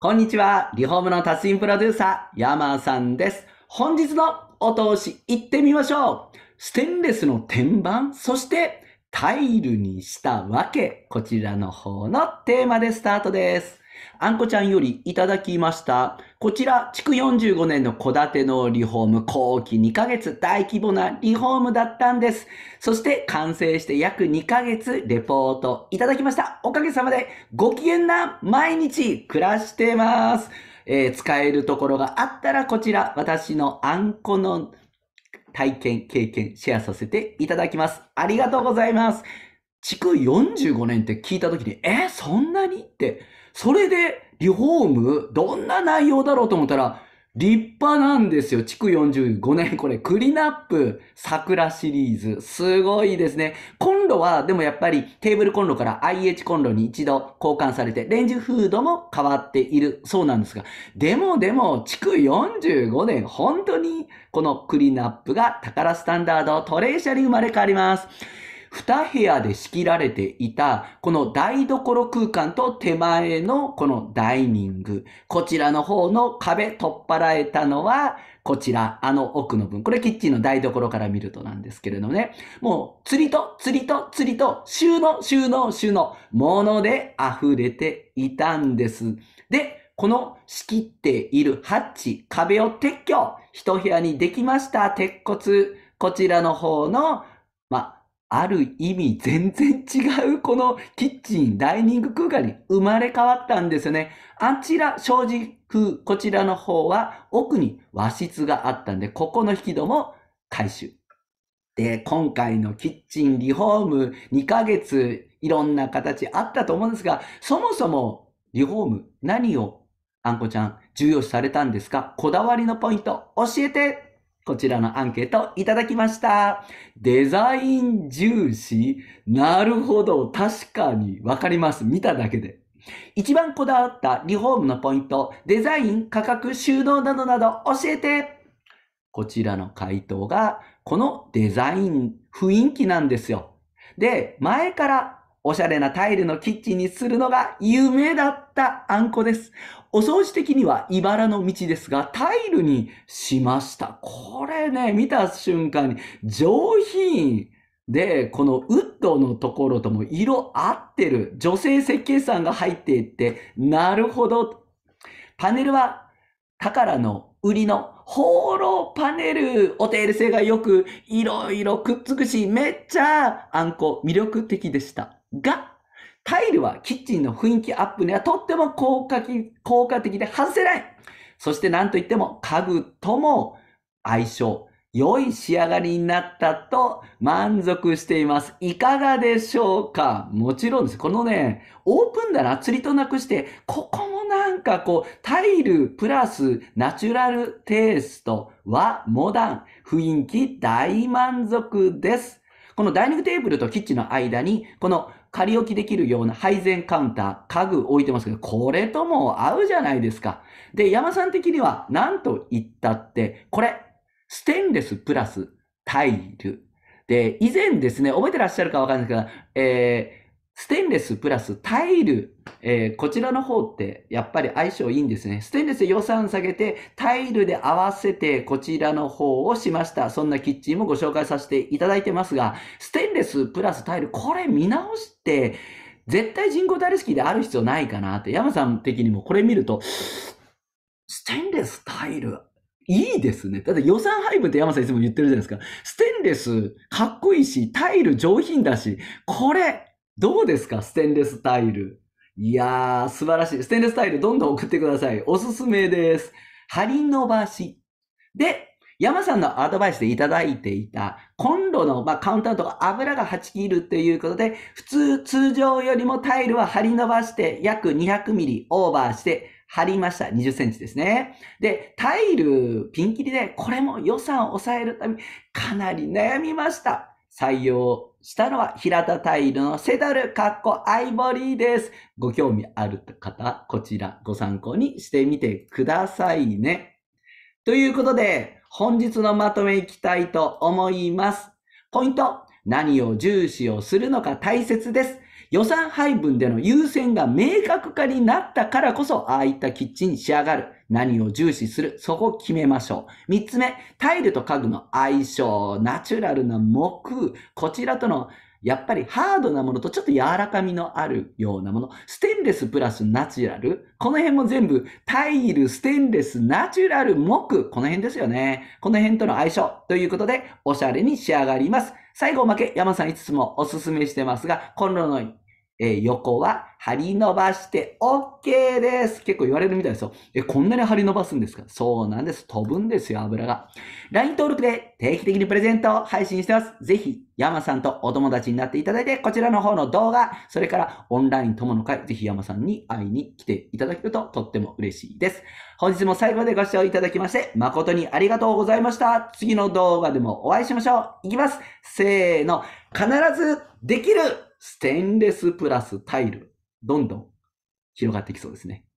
こんにちは。リフォームの達人プロデューサー、ヤマさんです。本日のお通し行ってみましょう。ステンレスの天板、そしてタイルにしたわけ。こちらの方のテーマでスタートです。あんこちゃんよりいただきました。こちら、築45年の戸建てのリフォーム、後期2ヶ月、大規模なリフォームだったんです。そして完成して約2ヶ月、レポートいただきました。おかげさまで、ご機嫌な毎日暮らしてます。えー、使えるところがあったら、こちら、私のあんこの体験、経験、シェアさせていただきます。ありがとうございます。築45年って聞いた時に、え、そんなにって、それでリフォーム、どんな内容だろうと思ったら、立派なんですよ。築45年。これ、クリナップ桜シリーズ。すごいですね。コンロは、でもやっぱりテーブルコンロから IH コンロに一度交換されて、レンジフードも変わっているそうなんですが、でもでも、築45年、本当にこのクリナップが宝スタンダードトレーシャに生まれ変わります。二部屋で仕切られていた、この台所空間と手前のこのダイニング。こちらの方の壁取っ払えたのは、こちら、あの奥の分。これキッチンの台所から見るとなんですけれどね。もう、釣りと釣りと釣りと、収納、収納、収納、もので溢れていたんです。で、この仕切っているハッチ、壁を撤去、一部屋にできました、鉄骨。こちらの方の、まあ、ある意味全然違うこのキッチン、ダイニング空間に生まれ変わったんですよね。あちら、正直、こちらの方は奥に和室があったんで、ここの引き戸も回収。で、今回のキッチンリフォーム2ヶ月いろんな形あったと思うんですが、そもそもリフォーム何をあんこちゃん重要視されたんですかこだわりのポイント教えてこちらのアンケートいただきました。デザイン重視なるほど。確かにわかります。見ただけで。一番こだわったリフォームのポイント、デザイン、価格、収納などなど教えてこちらの回答が、このデザイン、雰囲気なんですよ。で、前からおしゃれなタイルのキッチンにするのが夢だったあんこです。お掃除的には茨の道ですが、タイルにしました。これね、見た瞬間に上品。で、このウッドのところとも色合ってる。女性設計士さんが入っていって、なるほど。パネルは、宝の売りのホーローパネル、お手入れ性が良く、いろいろくっつくし、めっちゃあんこ魅力的でした。が、タイルはキッチンの雰囲気アップにはとっても効果効果的で外せない。そして何といっても家具とも相性、良い仕上がりになったと満足しています。いかがでしょうかもちろんです。このね、オープンだな、釣りとなくして、ここもなんかこう、タイルプラスナチュラルテイストはモダン、雰囲気大満足です。このダイニングテーブルとキッチンの間に、この仮置きできるような配膳カウンター、家具置いてますけど、これとも合うじゃないですか。で、山さん的には、なんと言ったって、これ、ステンレスプラスタイル。で、以前ですね、覚えてらっしゃるかわかんないですけど、えーステンレスプラスタイル、えー、こちらの方ってやっぱり相性いいんですね。ステンレス予算下げてタイルで合わせてこちらの方をしました。そんなキッチンもご紹介させていただいてますが、ステンレスプラスタイル、これ見直して、絶対人工大好きである必要ないかなって、山さん的にもこれ見ると、ステンレスタイル、いいですね。ただ予算配分って山さんいつも言ってるじゃないですか。ステンレスかっこいいし、タイル上品だし、これどうですかステンレスタイル。いやー、素晴らしい。ステンレスタイルどんどん送ってください。おすすめです。針伸ばし。で、山さんのアドバイスでいただいていたコンロの、まあ、カウンターとか油が8ち切るっていうことで、普通、通常よりもタイルは張り伸ばして約200ミリオーバーして張りました。20センチですね。で、タイルピン切りで、これも予算を抑えるためにかなり悩みました。採用したのは平田タイルのセダルかっこアイボリーです。ご興味ある方、こちらご参考にしてみてくださいね。ということで、本日のまとめいきたいと思います。ポイント、何を重視をするのか大切です。予算配分での優先が明確化になったからこそ、ああいったキッチンに仕上がる。何を重視するそこを決めましょう。三つ目、タイルと家具の相性、ナチュラルな木、こちらとのやっぱりハードなものとちょっと柔らかみのあるようなもの。ステンレスプラスナチュラル。この辺も全部タイル、ステンレス、ナチュラル、木。この辺ですよね。この辺との相性。ということで、おしゃれに仕上がります。最後おまけ、山さん5つもおすすめしてますが、コンロのえー、横は張り伸ばして OK です。結構言われるみたいですよ。え、こんなに張り伸ばすんですかそうなんです。飛ぶんですよ、油が。LINE 登録で定期的にプレゼントを配信してます。ぜひ、山さんとお友達になっていただいて、こちらの方の動画、それからオンライン友の会、ぜひ山さんに会いに来ていただけるととっても嬉しいです。本日も最後までご視聴いただきまして、誠にありがとうございました。次の動画でもお会いしましょう。いきます。せーの。必ずできるステンレスプラスタイル、どんどん広がっていきそうですね。